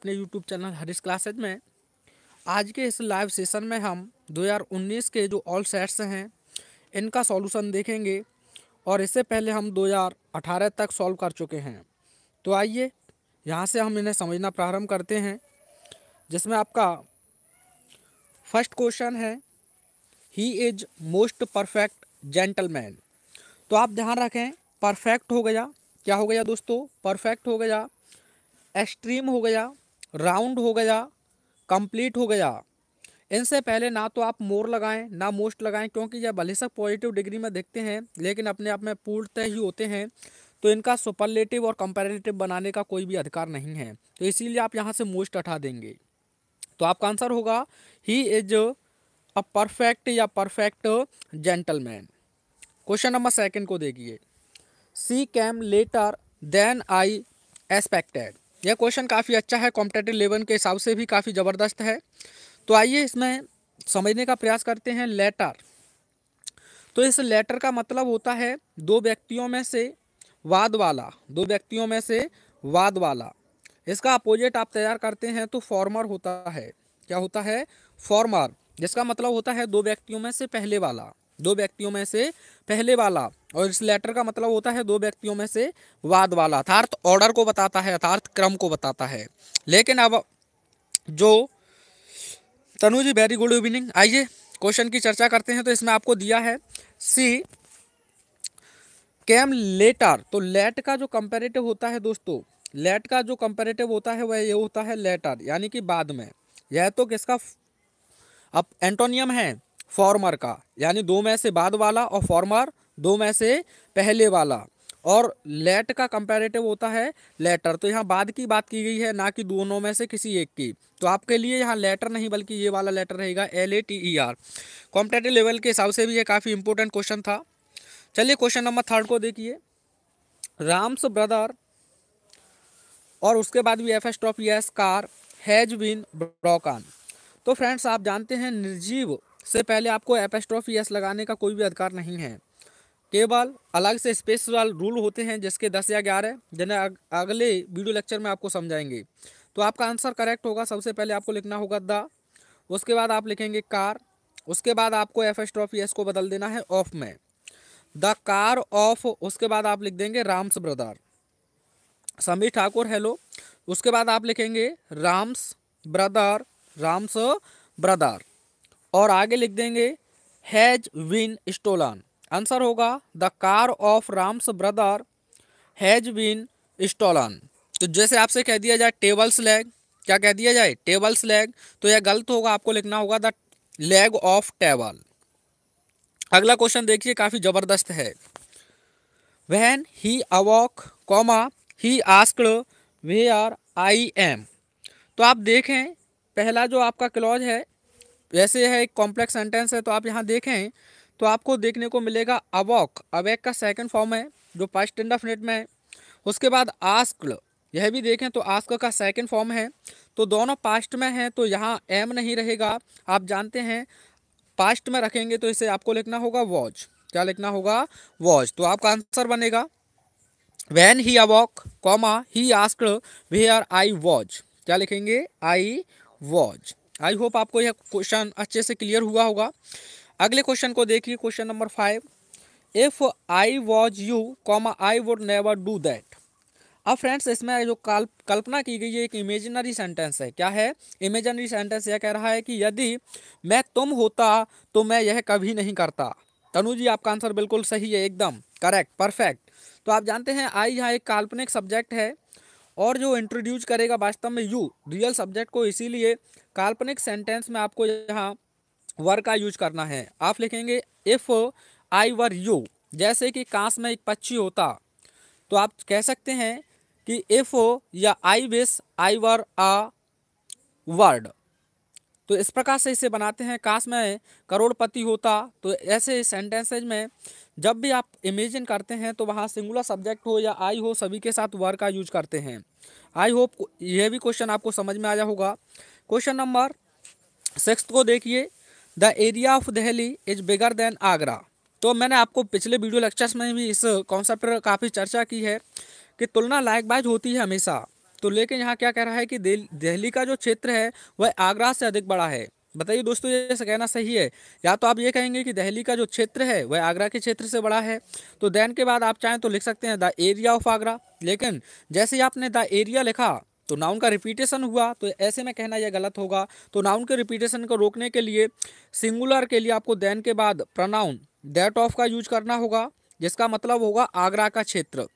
अपने YouTube channel Harish classes में आज के इस लाइव सेशन में हम 2019 के जो ऑल सेट्स हैं इनका सॉल्यूशन देखेंगे और इससे पहले हम 2018 तक सॉल्व कर चुके हैं तो आइए यहाँ से हम इन्हें समझना प्रारंभ करते हैं जिसमें आपका फर्स्ट क्वेश्चन है he is most perfect gentleman तो आप ध्यान रखें परफेक्ट हो गया क्या हो गया दोस्तों परफेक्ट हो गया एक्सट्रीम हो गया राउंड हो गया कंप्लीट हो गया इनसे पहले ना तो आप मोर लगाएं ना मोस्ट लगाएं क्योंकि यह भले सक पॉजिटिव डिग्री में देखते हैं लेकिन अपने आप में पूर्णतः ही होते हैं तो इनका सुपरलेटिव और कंपेरेटिव बनाने का कोई भी अधिकार नहीं है तो इसीलिए आप यहाँ से मोस्ट हटा देंगे तो आपका आंसर होगा ही इज अ परफेक्ट या perfect gentleman question number second को देखिए she came later than I expected यह क्वेश्चन काफ़ी अच्छा है कॉम्पिटेटिव लेवल के हिसाब से भी काफ़ी ज़बरदस्त है तो आइए इसमें समझने का प्रयास करते हैं लेटर तो इस लेटर का मतलब होता है दो व्यक्तियों में से वाद वाला दो व्यक्तियों में से वाद वाला इसका अपोजिट आप तैयार करते हैं तो फॉर्मर होता है क्या होता है फॉर्मर जिसका मतलब होता है दो व्यक्तियों में से पहले वाला दो व्यक्तियों में से पहले वाला और इस लेटर का मतलब होता है दो व्यक्तियों में से वाद वाला अर्थार्थ ऑर्डर को बताता है अर्थार्थ क्रम को बताता है लेकिन अब जो Tanu ji very good evening आइए क्वेश्चन की चर्चा करते हैं तो इसमें आपको दिया है सी कैम लेटर तो लेट का जो कंपेरेटिव होता है दोस्तों लेट का जो कंपेरेटिव होता है वह ये होता है लेटर यानी कि बाद में यह तो किसका अब एंटोनियम है फॉर्मर का यानी दो में से बाद वाला और फॉर्मर दो में से पहले वाला और लेट का कंपेरेटिव होता है लेटर तो यहाँ बाद की बात की गई है ना कि दोनों में से किसी एक की तो आपके लिए यहाँ लेटर नहीं बल्कि ये वाला लेटर रहेगा L A T E R competitive level के हिसाब से भी ये काफ़ी इंपॉर्टेंट क्वेश्चन था चलिए क्वेश्चन नंबर थर्ड को देखिए राम्स ब्रदर और उसके बाद भी F S trophy S car has been broken तो फ्रेंड्स आप जानते हैं निर्जीव से पहले आपको एपेस्ट्रॉफ एस लगाने का कोई भी अधिकार नहीं है केवल अलग से स्पेशल रूल होते हैं जिसके दस या ग्यारह जिन्हें अगले वीडियो लेक्चर में आपको समझाएंगे तो आपका आंसर करेक्ट होगा सबसे पहले आपको लिखना होगा द उसके बाद आप लिखेंगे कार उसके बाद आपको एफ एस ट्रॉफी एस को बदल देना है ऑफ में द कार ऑफ उसके बाद आप लिख देंगे राम्स ब्रदर समीर ठाकुर हेलो उसके बाद आप लिखेंगे राम्स ब्रदर राम्स ब्रदर और आगे लिख देंगे हैज विन स्टोलन आंसर होगा the car of Ram's brother has been stolen तो जैसे आपसे कह दिया जाए टेबल्स लेग क्या कह दिया जाए टेबल्स लेग तो यह गलत होगा आपको लिखना होगा द लेग ऑफ टेबल अगला क्वेश्चन देखिए काफ़ी ज़बरदस्त है when he awoke comma he asked where I am तो आप देखें पहला जो आपका क्लॉज है वैसे है एक कॉम्प्लेक्स सेंटेंस है तो आप यहाँ देखें तो आपको देखने को मिलेगा अवॉक अवैक का सेकंड फॉर्म है जो पास्ट टेंड ऑफ नेट में है उसके बाद आस्क यह भी देखें तो आस्क का सेकंड फॉर्म है तो दोनों पास्ट में हैं तो यहाँ एम नहीं रहेगा आप जानते हैं पास्ट में रखेंगे तो इसे आपको लिखना होगा वॉच क्या लिखना होगा वॉच तो आपका आंसर बनेगा when he awoke comma he ask where I was क्या लिखेंगे आई वॉच आई होप आपको यह क्वेश्चन अच्छे से क्लियर हुआ होगा अगले क्वेश्चन को देखिए question number five if I was you comma I would never do that अब फ्रेंड्स इसमें जो कल्प कल्पना की गई है एक इमेजिनरी सेंटेंस है क्या है इमेजिनरी सेंटेंस यह कह रहा है कि यदि मैं तुम होता तो मैं यह कभी नहीं करता तनु जी आपका आंसर बिल्कुल सही है एकदम करेक्ट परफेक्ट तो आप जानते हैं आई यहाँ एक काल्पनिक सब्जेक्ट है और जो इंट्रोड्यूस करेगा वास्तव में यू रियल सब्जेक्ट को इसीलिए काल्पनिक सेंटेंस में आपको यहाँ वर का यूज करना है आप लिखेंगे इफ़ आई वर यू जैसे कि कांस में एक पक्षी होता तो आप कह सकते हैं कि इफ़ या आई विस आई वर आ वर्ड तो इस प्रकार से इसे बनाते हैं काश में करोड़पति होता तो ऐसे सेंटेंसेज में जब भी आप इमेजिन करते हैं तो वहाँ सिंगुलर सब्जेक्ट हो या आई हो सभी के साथ वर का यूज करते हैं आई होप यह भी क्वेश्चन आपको समझ में आया होगा क्वेश्चन नंबर सिक्स को देखिए the area of Delhi is bigger than Agra तो मैंने आपको पिछले वीडियो लेक्चर्स में भी इस कॉन्सेप्ट पर काफ़ी चर्चा की है कि तुलना लायक बाज होती है हमेशा तो लेकिन यहाँ क्या कह रहा है कि दिल्ली का जो क्षेत्र है वह आगरा से अधिक बड़ा है बताइए दोस्तों ये कहना सही है या तो आप ये कहेंगे कि दहली का जो क्षेत्र है वह आगरा के क्षेत्र से बड़ा है तो दैन के बाद आप चाहें तो लिख सकते हैं द एरिया ऑफ आगरा लेकिन जैसे ही आपने द एरिया लिखा तो नाउन का रिपीटेशन हुआ तो ऐसे में कहना यह गलत होगा तो नाउन के रिपीटेशन को रोकने के लिए सिंगुलर के लिए आपको दैन के बाद प्रनाउन दैट ऑफ का यूज करना होगा जिसका मतलब होगा आगरा का क्षेत्र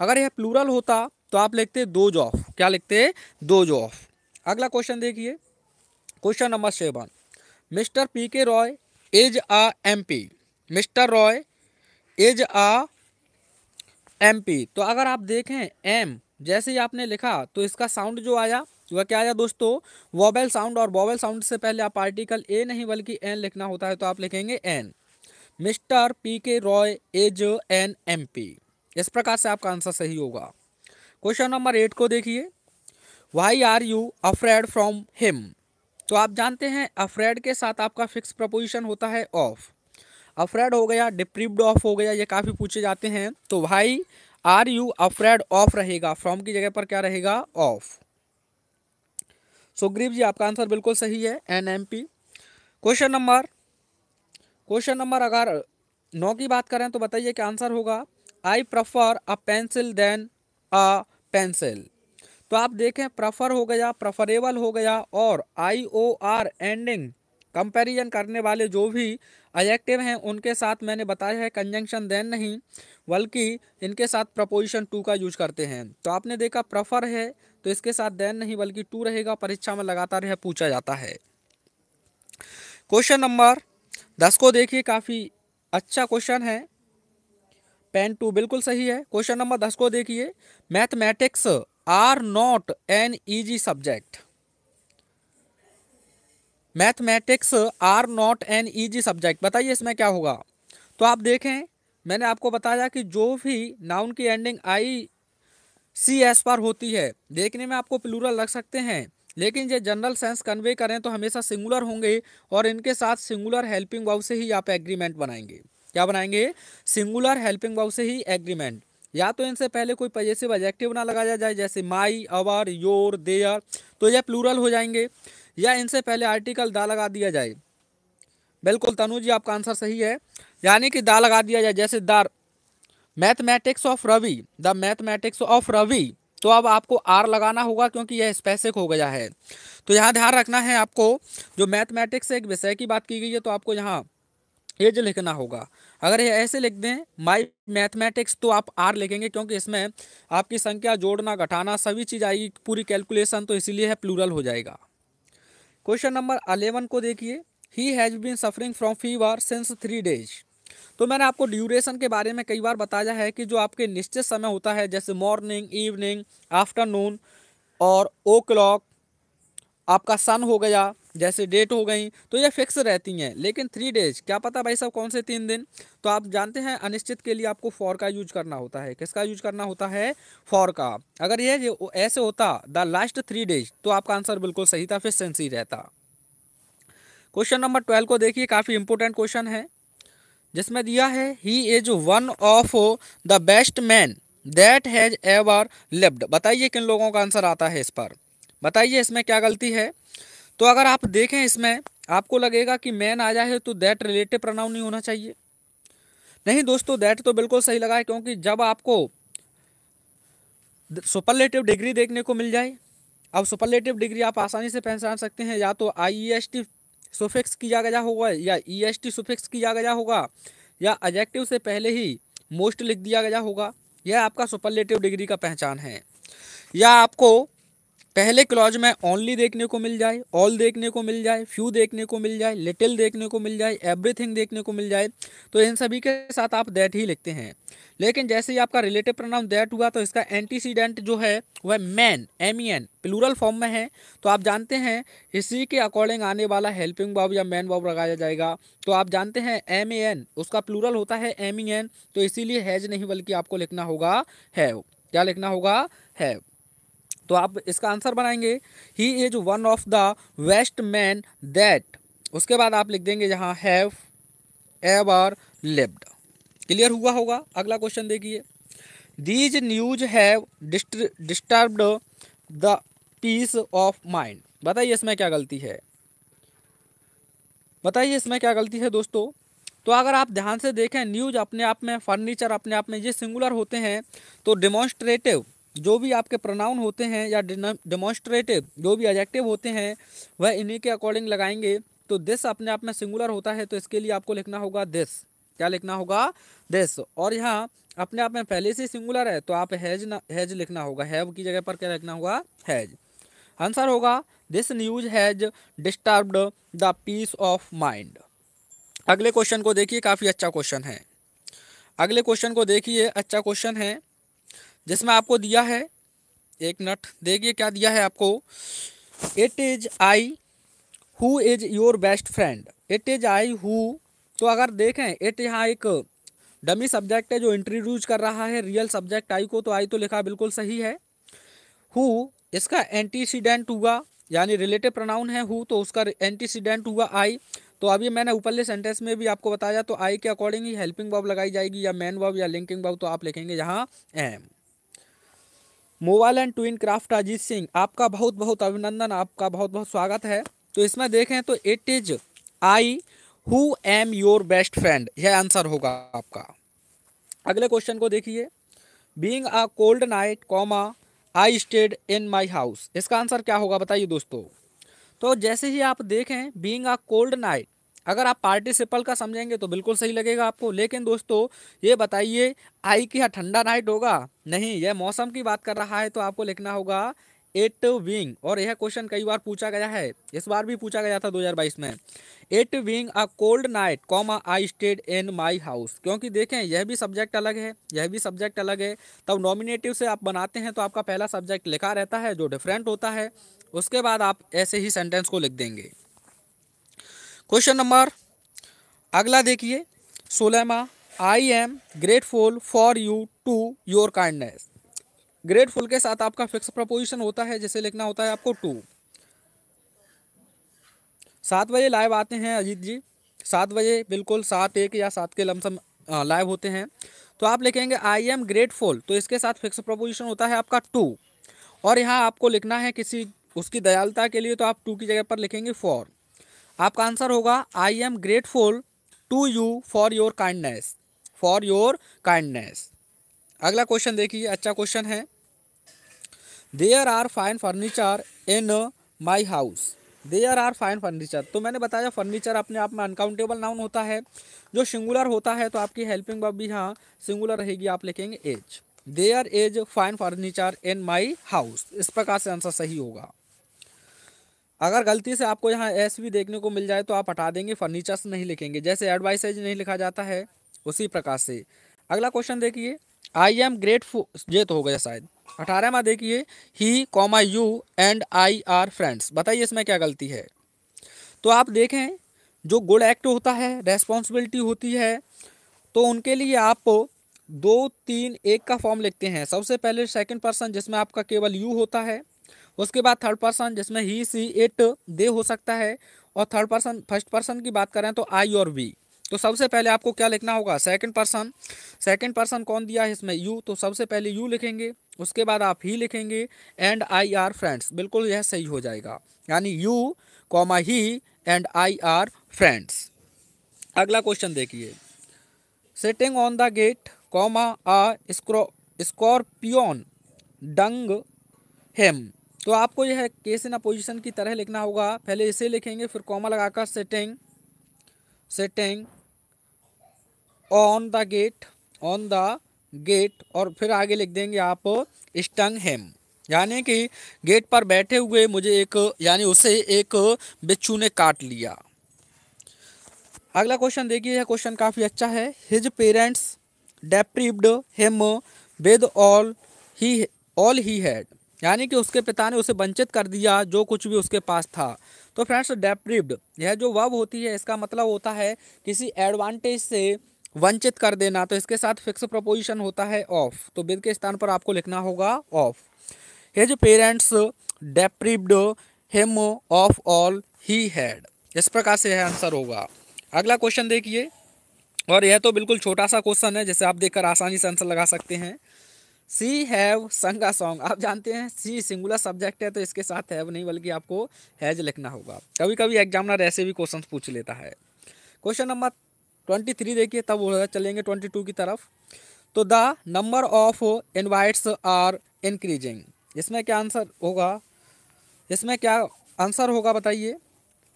अगर यह प्लूरल होता तो आप लिखते दो जॉफ क्या लिखते दो जॉफ अगला क्वेश्चन देखिए question number seven Mr P K Roy is a MP Mr Roy is a MP तो अगर आप देखें एम जैसे ही आपने लिखा तो इसका साउंड जो आया वह क्या आया दोस्तों वॉबल साउंड और वॉबेल साउंड से पहले आप आर्टिकल ए नहीं बल्कि एन लिखना होता है तो आप लिखेंगे N Mr P K Roy is an M P इस प्रकार से आपका आंसर सही होगा क्वेश्चन नंबर एट को देखिए why are you afraid from him तो आप जानते हैं अफ्रेड के साथ आपका फिक्स प्रपोजिशन होता है ऑफ अफ्रेड हो गया डिप्रिव्ड ऑफ हो गया ये काफ़ी पूछे जाते हैं तो भाई आर यू अफ्रेड ऑफ रहेगा फ्रॉम की जगह पर क्या रहेगा ऑफ सुग्रीव जी आपका आंसर बिल्कुल सही है an M P question number question number अगर नौ की बात करें तो बताइए क्या आंसर होगा I prefer a pencil than a pencil तो आप देखें प्रफर हो गया प्रफरेबल हो गया और I O R ending comparison करने वाले जो भी एजेक्टिव हैं उनके साथ मैंने बताया है कंजंक्शन देन नहीं बल्कि इनके साथ प्रपोजिशन टू का यूज करते हैं तो आपने देखा प्रफर है तो इसके साथ देन नहीं बल्कि टू रहेगा परीक्षा में लगातार यह पूछा जाता है क्वेश्चन नंबर दस को देखिए काफ़ी अच्छा क्वेश्चन है पेन टू बिल्कुल सही है क्वेश्चन नंबर दस को देखिए mathematics are not an easy subject mathematics are not an easy subject बताइए इसमें क्या होगा तो आप देखें मैंने आपको बताया कि जो भी नाउन की एंडिंग आई सी एस पर होती है देखने में आपको प्लूरल लग सकते हैं लेकिन ये जनरल सेंस कन्वे करें तो हमेशा सिंगुलर होंगे और इनके साथ सिंगुलर हेल्पिंग वाउ से ही आप एग्रीमेंट बनाएंगे क्या बनाएंगे सिंगुलर हेल्पिंग वाउ से ही एग्रीमेंट या तो इनसे पहले कोई पजेसिव एजेक्टिव ना लगाया जाए जैसे माई अवर योर देयर तो यह प्लूरल हो जाएंगे या इनसे पहले आर्टिकल दा लगा दिया जाए बिल्कुल तनु जी आपका आंसर सही है यानी कि दा लगा दिया जाए जैसे दार mathematics of Ravi the mathematics of Ravi तो अब आपको आर लगाना होगा क्योंकि यह स्पेसिक हो गया है तो यहाँ ध्यान रखना है आपको जो मैथमेटिक्स से एक विषय की बात की गई है तो आपको यहाँ एज लिखना होगा अगर ये ऐसे लिख दें माई मैथमेटिक्स तो आप आर लिखेंगे क्योंकि इसमें आपकी संख्या जोड़ना घटाना सभी चीज़ आएगी पूरी कैलकुलेशन तो इसीलिए है प्लूरल हो जाएगा क्वेश्चन नंबर अलेवन को देखिए he has been suffering from fever since three days तो मैंने आपको ड्यूरेशन के बारे में कई बार बताया है कि जो आपके निश्चित समय होता है जैसे मॉर्निंग इवनिंग आफ्टरनून और ओ क्लॉक आपका सन हो गया जैसे डेट हो गई तो ये फिक्स रहती हैं लेकिन थ्री डेज क्या पता भाई साहब कौन से तीन दिन तो आप जानते हैं अनिश्चित के लिए आपको फॉर का यूज करना होता है किसका यूज करना होता है फॉर का अगर ये ऐसे होता द लास्ट थ्री डेज तो आपका आंसर बिल्कुल सही था फिर सेंस ही रहता क्वेश्चन नंबर ट्वेल्व को देखिए काफ़ी इंपॉर्टेंट क्वेश्चन है जिसमें दिया है he is one of the best man that has ever lived बताइए किन लोगों का आंसर आता है इस पर बताइए इसमें क्या गलती है तो अगर आप देखें इसमें आपको लगेगा कि मैन आ जाए तो दैट रिलेटिव प्रनाउन नहीं होना चाहिए नहीं दोस्तों दैट तो बिल्कुल सही लगा है क्योंकि जब आपको सुपरलेटिव डिग्री देखने को मिल जाए अब सुपरलेटिव डिग्री आप आसानी से पहचान सकते हैं या तो I E S T suffix किया गया होगा या ई एस टी सुफिक्स किया गया होगा या एजेक्टिव से पहले ही मोस्ट लिख दिया गया होगा यह आपका सुपरलेटिव डिग्री का पहचान है या आपको पहले क्लॉज में ओनली देखने को मिल जाए ऑल देखने को मिल जाए फ्यू देखने को मिल जाए लिटिल देखने को मिल जाए एवरीथिंग देखने को मिल जाए तो इन सभी के साथ आप दैट ही लिखते हैं लेकिन जैसे ही आपका रिलेटिव प्रोनाउन दैट हुआ तो इसका एंटीसीडेंट जो है वह men M E N plural form में है तो आप जानते हैं इसी के अकॉर्डिंग आने वाला हेल्पिंग बाब या मैन बाब लगाया जाएगा तो आप जानते हैं एम ए एन उसका प्लूरल होता है एम ई एन तो इसीलिए हैज नहीं बल्कि आपको लिखना होगा हैव क्या लिखना होगा हैव तो आप इसका आंसर बनाएंगे he is one of the best men that उसके बाद आप लिख देंगे यहाँ हैव एवर लिव्ड क्लियर हुआ होगा अगला क्वेश्चन देखिए these news have disturbed the peace of mind बताइए इसमें क्या गलती है बताइए इसमें क्या गलती है दोस्तों तो अगर आप ध्यान से देखें न्यूज अपने आप में फर्नीचर अपने आप में ये सिंगुलर होते हैं तो डिमॉन्स्ट्रेटिव जो भी आपके प्रोनाउन होते हैं या डेमोस्ट्रेटिव जो भी एजेक्टिव होते हैं वह इन्हीं के अकॉर्डिंग लगाएंगे तो दिस अपने आप में सिंगुलर होता है तो इसके लिए आपको लिखना होगा दिस क्या लिखना होगा दिस और यहाँ अपने आप में पहले से सिंगुलर है तो आप हैज ना हैज लिखना होगा हैव की जगह पर क्या लिखना होगा हैज आंसर होगा this news has disturbed the peace of mind अगले क्वेश्चन को देखिए काफ़ी अच्छा क्वेश्चन है अगले क्वेश्चन को देखिए अच्छा क्वेश्चन है जिसमें आपको दिया है एक मिनट देखिए क्या दिया है आपको it is I who is your best friend it is I who तो अगर देखें इट यहाँ एक डमी सब्जेक्ट है जो इंट्रोड्यूज कर रहा है रियल सब्जेक्ट आई को तो आई तो लिखा बिल्कुल सही है हु इसका एंटीसीडेंट हुआ यानी रिलेटिव प्रोनाउन है हु तो उसका एंटीसीडेंट हुआ आई तो अभी मैंने ऊपरले सेंटेंस में भी आपको बताया तो आई के अकॉर्डिंग ही हेल्पिंग वर्ब लगाई जाएगी या मैन वर्ब या लिंकिंग वर्ब तो आप लिखेंगे यहाँ am mobile and twin craft Ajit Singh आपका बहुत बहुत अभिनंदन आपका बहुत बहुत स्वागत है तो इसमें देखें तो it is I who am your best friend यह आंसर होगा आपका अगले क्वेश्चन को देखिए being a cold night comma I stayed in my house इसका आंसर क्या होगा बताइए दोस्तों तो जैसे ही आप देखें बींग अ कोल्ड नाइट अगर आप पार्टिसिपल का समझेंगे तो बिल्कुल सही लगेगा आपको लेकिन दोस्तों ये बताइए आई की यहाँ ठंडा नाइट होगा नहीं यह मौसम की बात कर रहा है तो आपको लिखना होगा एट विंग और यह क्वेश्चन कई बार पूछा गया है इस बार भी पूछा गया था 2022 में it being a cold night comma I stayed in my house क्योंकि देखें यह भी सब्जेक्ट अलग है यह भी सब्जेक्ट अलग है तब नॉमिनेटिव से आप बनाते हैं तो आपका पहला सब्जेक्ट लिखा रहता है जो डिफरेंट होता है उसके बाद आप ऐसे ही सेंटेंस को लिख देंगे क्वेश्चन नंबर अगला देखिए सोलेमा I am grateful for you to your kindness grateful के साथ आपका फिक्स प्रपोजिशन होता है जैसे लिखना होता है आपको टू सात बजे लाइव आते हैं अजीत जी सात बजे बिल्कुल सात एक या सात के लमसम लाइव होते हैं तो आप लिखेंगे आई एम ग्रेटफुल तो इसके साथ फिक्स प्रपोजिशन होता है आपका टू और यहाँ आपको लिखना है किसी उसकी दयालता के लिए तो आप टू की जगह पर लिखेंगे फॉर आपका आंसर होगा I am grateful to you for your kindness for your kindness अगला क्वेश्चन देखिए अच्छा क्वेश्चन है there are fine furniture in my house there are fine furniture तो मैंने बताया फर्नीचर अपने आप में अनकाउंटेबल नाउन होता है जो सिंगुलर होता है तो आपकी हेल्पिंग बब भी हाँ सिंगुलर रहेगी आप लिखेंगे is there is fine furniture in my house इस प्रकार से आंसर सही होगा अगर गलती से आपको यहाँ एस वी देखने को मिल जाए तो आप हटा देंगे फर्नीचर्स नहीं लिखेंगे जैसे एडवाइसेज नहीं लिखा जाता है उसी प्रकार से अगला क्वेश्चन देखिए आई एम ग्रेटफुल ये तो हो गया शायद अठारह माँ देखिए he comma you and I are friends बताइए इसमें क्या गलती है तो आप देखें जो गुड एक्ट होता है रेस्पॉन्सिबिलिटी होती है तो उनके लिए आप दो तीन एक का फॉर्म लिखते हैं सबसे पहले सेकंड पर्सन जिसमें आपका केवल यू होता है उसके बाद थर्ड पर्सन जिसमें ही सी इट दे हो सकता है और थर्ड पर्सन फर्स्ट पर्सन की बात करें तो आई और वी तो सबसे पहले आपको क्या लिखना होगा सेकंड पर्सन सेकंड पर्सन कौन दिया है इसमें यू तो सबसे पहले यू लिखेंगे उसके बाद आप ही लिखेंगे एंड आई आर फ्रेंड्स बिल्कुल यह सही हो जाएगा यानी you comma he and I are friends अगला क्वेश्चन देखिए sitting on the gate comma a स्क्रो स्कॉर्पियोन डंग हेम तो आपको यह केस इन अपोजिशन की तरह लिखना होगा पहले इसे लिखेंगे फिर कॉमा लगाकर sitting sitting on the gate on the gate और फिर आगे लिख देंगे आप स्टंग हेम यानी कि गेट पर बैठे हुए मुझे एक यानी उसे एक बिच्छू ने काट लिया अगला क्वेश्चन देखिए यह क्वेश्चन काफ़ी अच्छा है his parents deprived him with all he all he had यानी कि उसके पिता ने उसे वंचित कर दिया जो कुछ भी उसके पास था तो फ्रेंड्स डेप्रिव्ड यह जो वब होती है इसका मतलब होता है किसी एडवांटेज से वंचित कर देना तो इसके साथ फिक्स प्रपोजिशन होता है ऑफ तो बिद के स्थान पर आपको लिखना होगा of his parents deprived him of all he had इस प्रकार से यह आंसर होगा अगला क्वेश्चन देखिए और यह तो बिल्कुल छोटा सा क्वेश्चन है जैसे आप देखकर आसानी से आंसर लगा सकते हैं सी हैव संग सॉन्ग आप जानते हैं सी सिंगुलर सब्जेक्ट है तो इसके साथ हैव नहीं बल्कि आपको हैज लिखना होगा कभी कभी एग्जामिनर ऐसे भी क्वेश्चन पूछ लेता है क्वेश्चन नंबर ट्वेंटी थ्री देखिए तब चलेंगे ट्वेंटी टू की तरफ तो the number of invites are increasing इसमें क्या आंसर होगा इसमें क्या आंसर होगा बताइए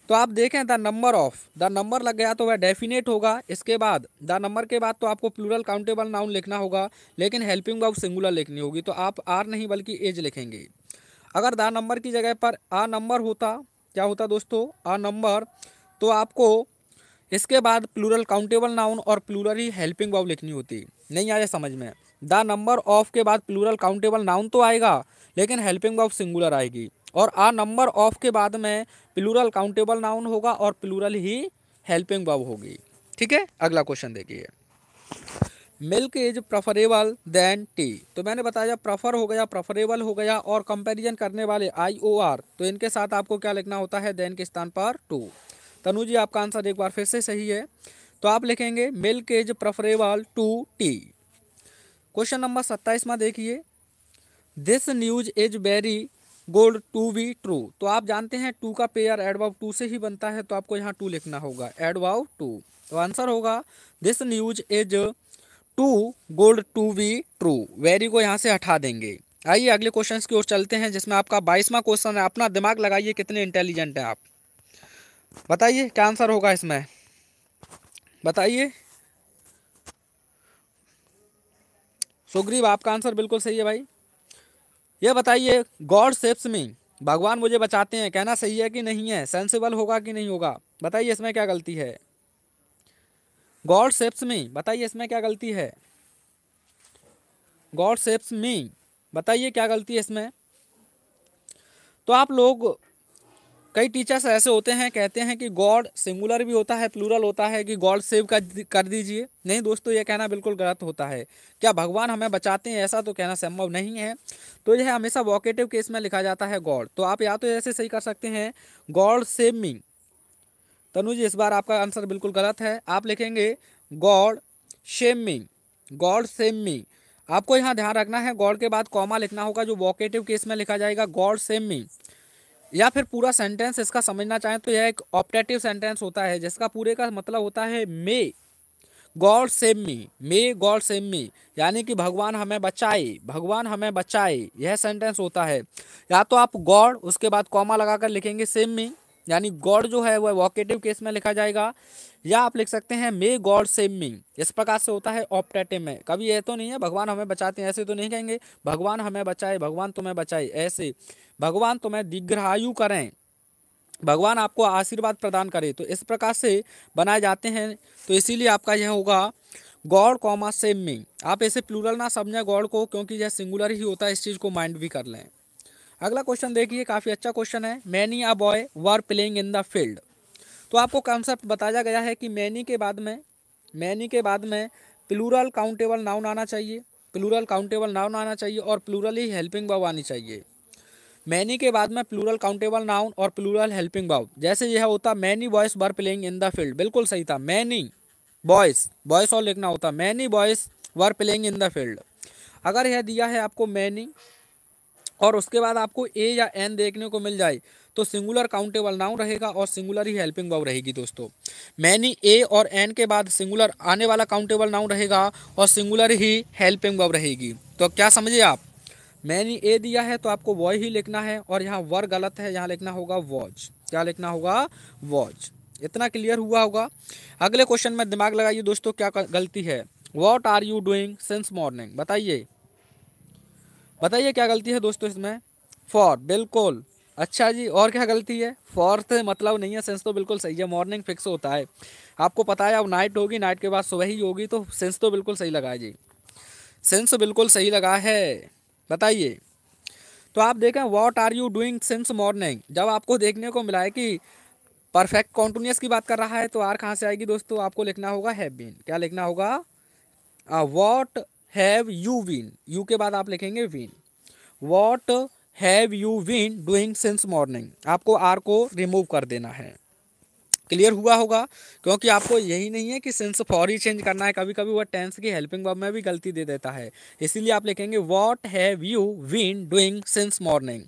तो आप देखें the number of the number लग गया तो वह डेफिनेट होगा इसके बाद द नंबर के बाद तो आपको प्लूरल काउंटेबल नाउन लिखना होगा लेकिन हेल्पिंग वर्ब सिंगुलर लिखनी होगी तो आप आर नहीं बल्कि एज लिखेंगे अगर द नंबर की जगह पर आ नंबर होता क्या होता दोस्तों आ नंबर तो आपको इसके बाद प्लूरल काउंटेबल नाउन और प्लूरल ही हेल्पिंग वर्ब लिखनी होती नहीं आया समझ में द नंबर ऑफ के बाद प्लूरल काउंटेबल नाउन तो आएगा लेकिन हेल्पिंग वर्ब सिंगुलर आएगी और आ नंबर ऑफ के बाद में प्लूरल काउंटेबल नाउन होगा और प्लूरल ही हेल्पिंग वर्ब होगी ठीक है अगला क्वेश्चन देखिए milk is preferable than tea तो मैंने बताया प्रफर हो गया प्रफरेबल हो गया और कंपेरिजन करने वाले आई ओ आर तो इनके साथ आपको क्या लिखना होता है देन के स्थान पर टू तनु जी आपका आंसर एक बार फिर से सही है तो आप लिखेंगे milk is preferable to tea question number सत्ताईसवा देखिए this news is very good to be true तो आप जानते हैं टू का पेयर एडवाव टू से ही बनता है तो आपको यहाँ टू लिखना होगा एडवाव टू तो आंसर होगा this news is too good to be true very को यहाँ से हटा देंगे आइए अगले क्वेश्चन की ओर चलते हैं जिसमें आपका बाईसवा क्वेश्चन है अपना दिमाग लगाइए कितने इंटेलिजेंट हैं आप बताइए क्या आंसर होगा इसमें बताइए सुग्रीव आपका आंसर बिल्कुल सही है भाई ये बताइए गॉड सेप्स में भगवान मुझे बचाते हैं कहना सही है कि नहीं है सेंसिबल होगा कि नहीं होगा बताइए इसमें क्या गलती है गॉड सेप्स में बताइए इसमें क्या गलती है गॉड सेप्स में बताइए क्या गलती है इसमें तो आप लोग कई टीचर्स ऐसे होते हैं कहते हैं कि गॉड सिंगुलर भी होता है प्लूरल होता है कि गॉड सेव कर कर दीजिए नहीं दोस्तों ये कहना बिल्कुल गलत होता है क्या भगवान हमें बचाते हैं ऐसा तो कहना संभव नहीं है तो यह हमेशा वॉकेटिव केस में लिखा जाता है गॉड तो आप या तो ऐसे सही कर सकते हैं गॉड सेव मी तनुज इस बार आपका आंसर बिल्कुल गलत है आप लिखेंगे God save me God save me आपको यहाँ ध्यान रखना है गॉड के बाद कॉमा लिखना होगा जो वॉकेटिव केस में लिखा जाएगा गॉड सेम मी या फिर पूरा सेंटेंस इसका समझना चाहें तो यह एक ऑप्टेटिव सेंटेंस होता है जिसका पूरे का मतलब होता है may God save me may God save me यानी कि भगवान हमें बचाए भगवान हमें बचाए यह सेंटेंस होता है या तो आप गॉड उसके बाद कॉमा लगाकर लिखेंगे सेम मी यानी गॉड जो है वह वॉकेटिव केस में लिखा जाएगा या आप लिख सकते हैं मे गॉड सेव मी इस प्रकार से होता है ऑप्टेटिव में कभी ये तो नहीं है भगवान हमें बचाते हैं ऐसे तो नहीं कहेंगे भगवान हमें बचाए भगवान तुम्हें बचाए ऐसे भगवान तुम्हें दीर्घायु करें भगवान आपको आशीर्वाद प्रदान करे तो इस प्रकार से बनाए जाते हैं तो इसीलिए आपका यह होगा गॉड कॉमा सेम मी आप ऐसे प्लूरल ना समझें गॉड को क्योंकि यह सिंगुलर ही होता है इस चीज़ को माइंड भी कर लें अगला क्वेश्चन देखिए काफ़ी अच्छा क्वेश्चन है many a boy were playing in the field तो आपको कॉन्सेप्ट बताया गया है कि मैनी के बाद में मैनी के बाद में प्लूरल काउंटेबल नाउन आना चाहिए प्लूरल काउंटेबल नाउन आना चाहिए और प्लूरल ही हेल्पिंग वर्ब आनी चाहिए मैनी के बाद में प्लूरल काउंटेबल नाउन और प्लूरल हेल्पिंग वर्ब जैसे यह होता many boys were playing in the field बिल्कुल सही था मैनी बॉयस बॉयस और लिखना होता many boys were playing in the field अगर यह दिया है आपको मैनी और उसके बाद आपको ए या एन देखने को मिल जाए तो सिंगुलर काउंटेबल नाउन रहेगा और सिंगुलर ही हेल्पिंग वर्ब रहेगी दोस्तों मैनी ए और एन के बाद सिंगुलर आने वाला काउंटेबल नाउन रहेगा और सिंगुलर ही हेल्पिंग वर्ब रहेगी तो क्या समझे आप मैनी ए दिया है तो आपको वॉय ही लिखना है और यहाँ वर गलत है यहाँ लिखना होगा वॉच क्या लिखना होगा वॉच इतना क्लियर हुआ होगा अगले क्वेश्चन में दिमाग लगाइए दोस्तों क्या गलती है what are you doing since morning बताइए बताइए क्या गलती है दोस्तों इसमें फॉर बिल्कुल अच्छा जी और क्या गलती है फोर्थ मतलब नहीं है सेंस तो बिल्कुल सही है मॉर्निंग फिक्स होता है आपको पता है अब नाइट होगी नाइट के बाद सुबह ही होगी तो सेंस तो बिल्कुल सही लगा जी सेंस बिल्कुल सही लगा है बताइए तो आप देखें what are you doing since morning जब आपको देखने को मिला है कि परफेक्ट कॉन्टिन्यूस की बात कर रहा है तो आर कहाँ से आएगी दोस्तों आपको लिखना होगा हैव बीन क्या लिखना होगा what have you been you के बाद आप लिखेंगे been what have you been doing since morning आपको आर को रिमूव कर देना है क्लियर हुआ होगा क्योंकि आपको यही नहीं है कि सिंस फॉरी चेंज करना है कभी कभी वह टेंस की हेल्पिंग वर्ब में भी गलती दे देता है इसीलिए आप लिखेंगे what have you been doing since morning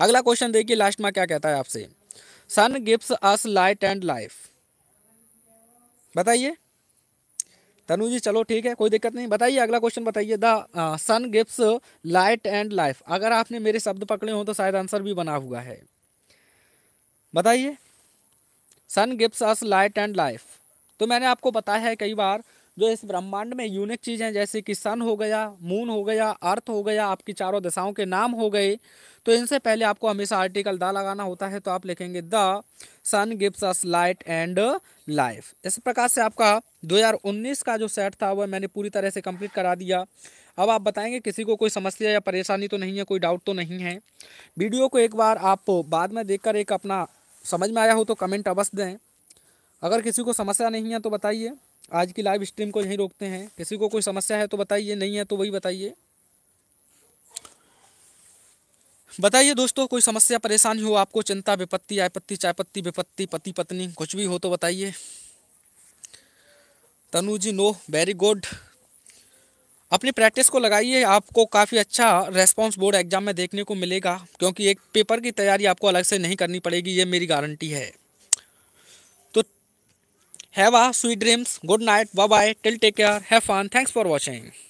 अगला क्वेश्चन देखिए लास्ट में क्या कहता है आपसे sun gives us light and life बताइए तनु जी चलो ठीक है कोई दिक्कत नहीं बताइए अगला क्वेश्चन बताइए the sun gives light and life अगर आपने मेरे शब्द पकड़े हों तो शायद आंसर भी बना हुआ है बताइए sun gives us light and life तो मैंने आपको बताया है कई बार जो इस ब्रह्मांड में यूनिक चीज़ हैं जैसे कि सन हो गया मून हो गया अर्थ हो गया आपकी चारों दशाओं के नाम हो गए तो इनसे पहले आपको हमेशा आर्टिकल द लगाना होता है तो आप लिखेंगे the sun gives us light and life इस प्रकार से आपका 2019 का जो सेट था वह मैंने पूरी तरह से कंप्लीट करा दिया अब आप बताएंगे किसी को कोई समस्या या परेशानी तो नहीं है कोई डाउट तो नहीं है वीडियो को एक बार आप बाद में देख एक अपना समझ में आया हो तो कमेंट अवश्य दें अगर किसी को समस्या नहीं है तो बताइए आज की लाइव स्ट्रीम को यहीं रोकते हैं किसी को कोई समस्या है तो बताइए नहीं है तो वही बताइए बताइए दोस्तों कोई समस्या परेशानी हो आपको चिंता विपत्ति आपत्ति चायपत्ति विपत्ति पति पत्नी कुछ भी हो तो बताइए Tanu ji no very good अपनी प्रैक्टिस को लगाइए आपको काफ़ी अच्छा रेस्पॉन्स बोर्ड एग्जाम में देखने को मिलेगा क्योंकि एक पेपर की तैयारी आपको अलग से नहीं करनी पड़ेगी ये मेरी गारंटी है have a sweet dreams good night bye bye till take care have fun thanks for watching